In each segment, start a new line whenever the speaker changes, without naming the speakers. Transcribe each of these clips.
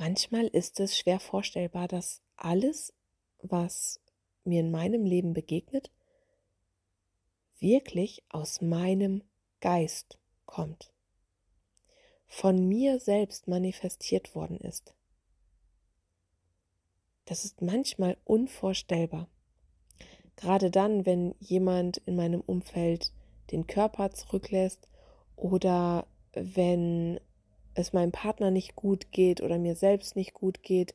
Manchmal ist es schwer vorstellbar, dass alles, was mir in meinem Leben begegnet, wirklich aus meinem Geist kommt, von mir selbst manifestiert worden ist. Das ist manchmal unvorstellbar. Gerade dann, wenn jemand in meinem Umfeld den Körper zurücklässt oder wenn es meinem Partner nicht gut geht oder mir selbst nicht gut geht,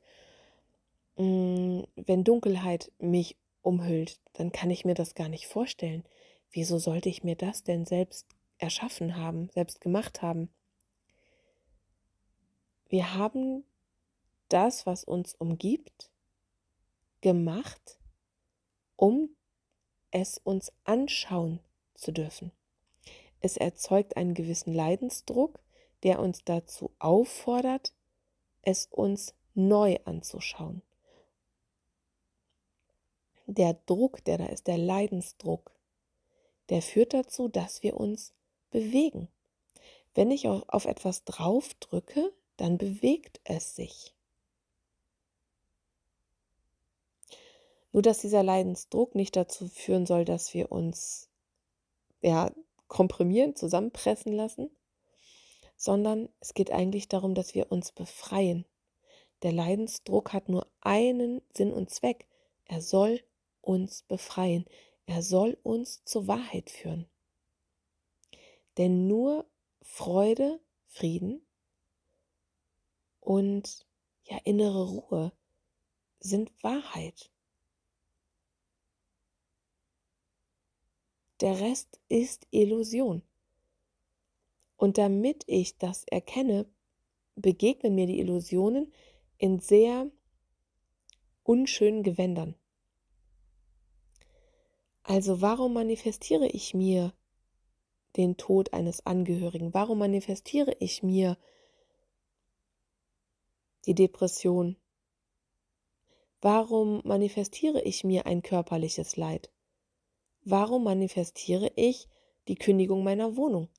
mm, wenn Dunkelheit mich umhüllt, dann kann ich mir das gar nicht vorstellen. Wieso sollte ich mir das denn selbst erschaffen haben, selbst gemacht haben? Wir haben das, was uns umgibt, gemacht, um es uns anschauen zu dürfen. Es erzeugt einen gewissen Leidensdruck, der uns dazu auffordert, es uns neu anzuschauen. Der Druck, der da ist, der Leidensdruck, der führt dazu, dass wir uns bewegen. Wenn ich auf etwas drauf drücke, dann bewegt es sich. Nur dass dieser Leidensdruck nicht dazu führen soll, dass wir uns ja, komprimieren, zusammenpressen lassen, sondern es geht eigentlich darum, dass wir uns befreien. Der Leidensdruck hat nur einen Sinn und Zweck. Er soll uns befreien. Er soll uns zur Wahrheit führen. Denn nur Freude, Frieden und ja innere Ruhe sind Wahrheit. Der Rest ist Illusion. Und damit ich das erkenne, begegnen mir die Illusionen in sehr unschönen Gewändern. Also warum manifestiere ich mir den Tod eines Angehörigen? Warum manifestiere ich mir die Depression? Warum manifestiere ich mir ein körperliches Leid? Warum manifestiere ich die Kündigung meiner Wohnung?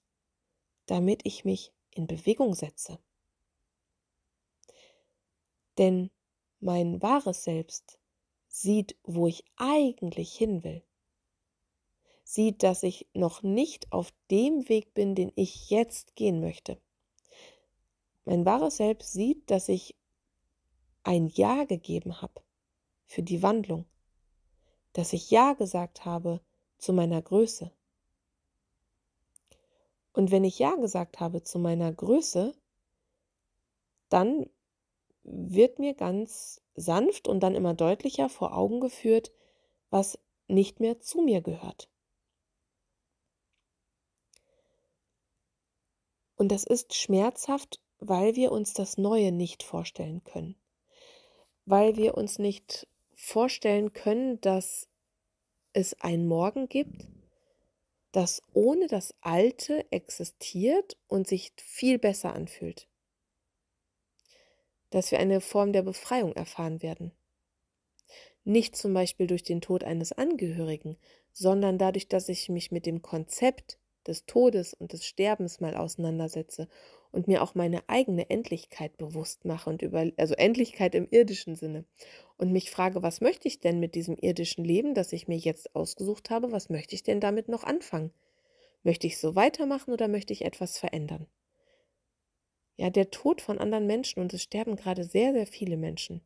damit ich mich in Bewegung setze. Denn mein wahres Selbst sieht, wo ich eigentlich hin will, sieht, dass ich noch nicht auf dem Weg bin, den ich jetzt gehen möchte. Mein wahres Selbst sieht, dass ich ein Ja gegeben habe für die Wandlung, dass ich Ja gesagt habe zu meiner Größe, und wenn ich Ja gesagt habe zu meiner Größe, dann wird mir ganz sanft und dann immer deutlicher vor Augen geführt, was nicht mehr zu mir gehört. Und das ist schmerzhaft, weil wir uns das Neue nicht vorstellen können. Weil wir uns nicht vorstellen können, dass es einen Morgen gibt, das ohne das Alte existiert und sich viel besser anfühlt. Dass wir eine Form der Befreiung erfahren werden. Nicht zum Beispiel durch den Tod eines Angehörigen, sondern dadurch, dass ich mich mit dem Konzept des Todes und des Sterbens mal auseinandersetze und mir auch meine eigene Endlichkeit bewusst mache und über, also Endlichkeit im irdischen Sinne und mich frage, was möchte ich denn mit diesem irdischen Leben, das ich mir jetzt ausgesucht habe, was möchte ich denn damit noch anfangen? Möchte ich so weitermachen oder möchte ich etwas verändern? Ja, der Tod von anderen Menschen und es sterben gerade sehr, sehr viele Menschen.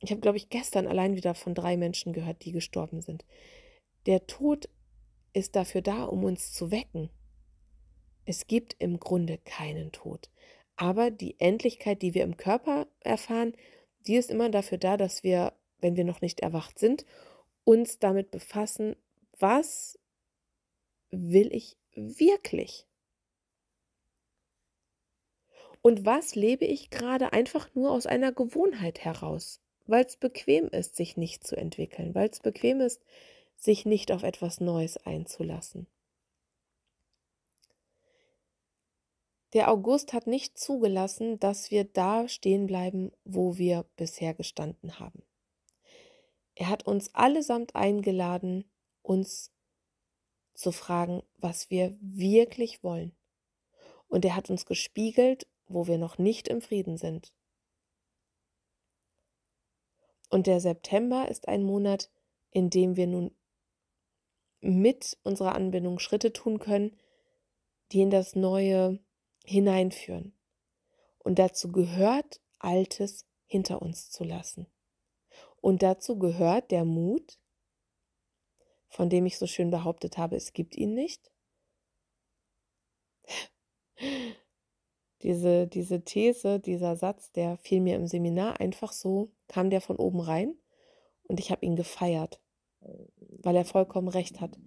Ich habe, glaube ich, gestern allein wieder von drei Menschen gehört, die gestorben sind. Der Tod ist dafür da, um uns zu wecken, es gibt im Grunde keinen Tod. Aber die Endlichkeit, die wir im Körper erfahren, die ist immer dafür da, dass wir, wenn wir noch nicht erwacht sind, uns damit befassen, was will ich wirklich? Und was lebe ich gerade einfach nur aus einer Gewohnheit heraus? Weil es bequem ist, sich nicht zu entwickeln, weil es bequem ist, sich nicht auf etwas Neues einzulassen. Der August hat nicht zugelassen, dass wir da stehen bleiben, wo wir bisher gestanden haben. Er hat uns allesamt eingeladen, uns zu fragen, was wir wirklich wollen. Und er hat uns gespiegelt, wo wir noch nicht im Frieden sind. Und der September ist ein Monat, in dem wir nun mit unserer Anbindung Schritte tun können, die in das neue hineinführen. Und dazu gehört, Altes hinter uns zu lassen. Und dazu gehört der Mut, von dem ich so schön behauptet habe, es gibt ihn nicht. diese, diese These, dieser Satz, der fiel mir im Seminar einfach so, kam der von oben rein und ich habe ihn gefeiert, weil er vollkommen recht hat.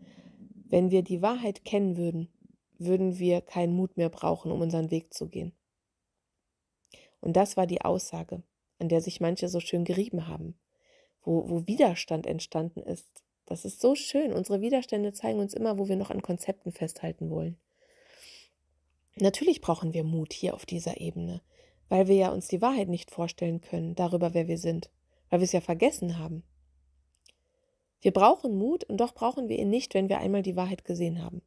Wenn wir die Wahrheit kennen würden, würden wir keinen Mut mehr brauchen, um unseren Weg zu gehen. Und das war die Aussage, an der sich manche so schön gerieben haben, wo, wo Widerstand entstanden ist. Das ist so schön. Unsere Widerstände zeigen uns immer, wo wir noch an Konzepten festhalten wollen. Natürlich brauchen wir Mut hier auf dieser Ebene, weil wir ja uns die Wahrheit nicht vorstellen können darüber, wer wir sind, weil wir es ja vergessen haben. Wir brauchen Mut und doch brauchen wir ihn nicht, wenn wir einmal die Wahrheit gesehen haben.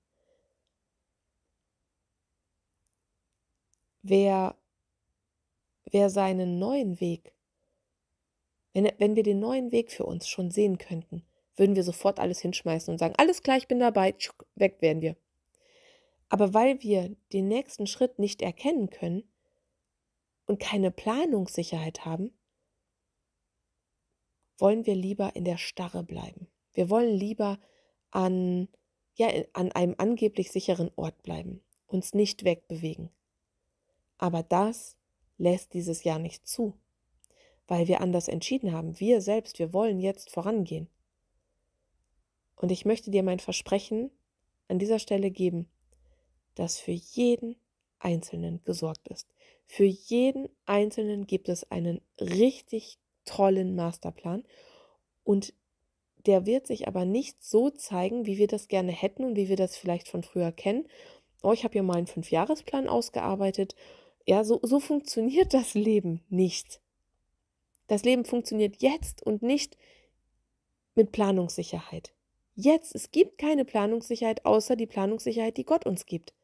wer, wer seinen neuen Weg, wenn, wenn wir den neuen Weg für uns schon sehen könnten, würden wir sofort alles hinschmeißen und sagen, alles klar, ich bin dabei, weg werden wir. Aber weil wir den nächsten Schritt nicht erkennen können und keine Planungssicherheit haben, wollen wir lieber in der Starre bleiben. Wir wollen lieber an, ja, an einem angeblich sicheren Ort bleiben, uns nicht wegbewegen. Aber das lässt dieses Jahr nicht zu, weil wir anders entschieden haben. Wir selbst, wir wollen jetzt vorangehen. Und ich möchte dir mein Versprechen an dieser Stelle geben, dass für jeden Einzelnen gesorgt ist. Für jeden Einzelnen gibt es einen richtig tollen Masterplan und der wird sich aber nicht so zeigen, wie wir das gerne hätten und wie wir das vielleicht von früher kennen. Oh, ich habe ja mal einen Fünfjahresplan ausgearbeitet ja, so, so funktioniert das Leben nicht. Das Leben funktioniert jetzt und nicht mit Planungssicherheit. Jetzt, es gibt keine Planungssicherheit, außer die Planungssicherheit, die Gott uns gibt.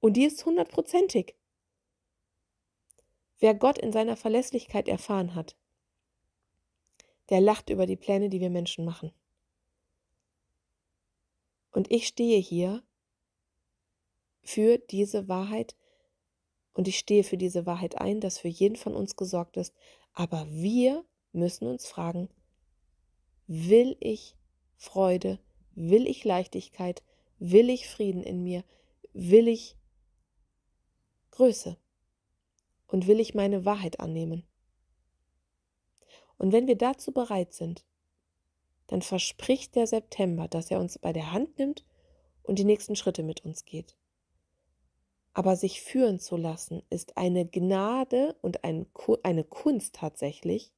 Und die ist hundertprozentig. Wer Gott in seiner Verlässlichkeit erfahren hat, der lacht über die Pläne, die wir Menschen machen. Und ich stehe hier für diese Wahrheit und ich stehe für diese Wahrheit ein, dass für jeden von uns gesorgt ist. Aber wir müssen uns fragen, will ich Freude, will ich Leichtigkeit, will ich Frieden in mir, will ich Größe und will ich meine Wahrheit annehmen. Und wenn wir dazu bereit sind, dann verspricht der September, dass er uns bei der Hand nimmt und die nächsten Schritte mit uns geht. Aber sich führen zu lassen ist eine Gnade und eine Kunst tatsächlich.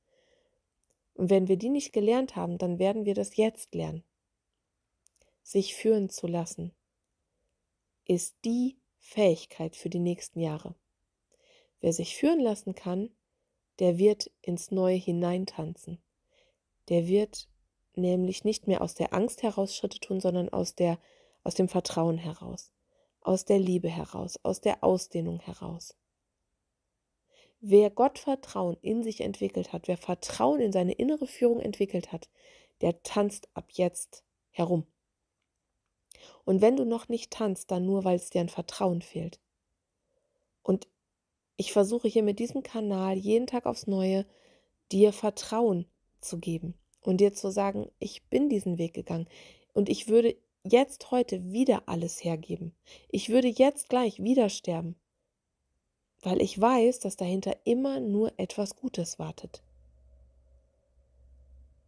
Und wenn wir die nicht gelernt haben, dann werden wir das jetzt lernen. Sich führen zu lassen ist die Fähigkeit für die nächsten Jahre. Wer sich führen lassen kann, der wird ins Neue hineintanzen. Der wird nämlich nicht mehr aus der Angst heraus Schritte tun, sondern aus, der, aus dem Vertrauen heraus aus der Liebe heraus, aus der Ausdehnung heraus. Wer Gottvertrauen in sich entwickelt hat, wer Vertrauen in seine innere Führung entwickelt hat, der tanzt ab jetzt herum. Und wenn du noch nicht tanzt, dann nur, weil es dir an Vertrauen fehlt. Und ich versuche hier mit diesem Kanal jeden Tag aufs Neue dir Vertrauen zu geben und dir zu sagen, ich bin diesen Weg gegangen und ich würde jetzt heute wieder alles hergeben. Ich würde jetzt gleich wieder sterben, weil ich weiß, dass dahinter immer nur etwas Gutes wartet.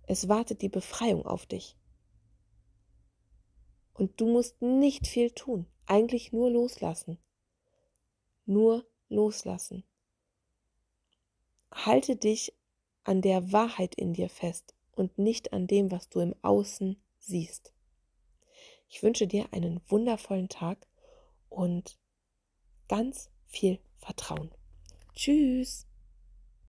Es wartet die Befreiung auf dich. Und du musst nicht viel tun, eigentlich nur loslassen. Nur loslassen. Halte dich an der Wahrheit in dir fest und nicht an dem, was du im Außen siehst. Ich wünsche dir einen wundervollen Tag und ganz viel Vertrauen. Tschüss.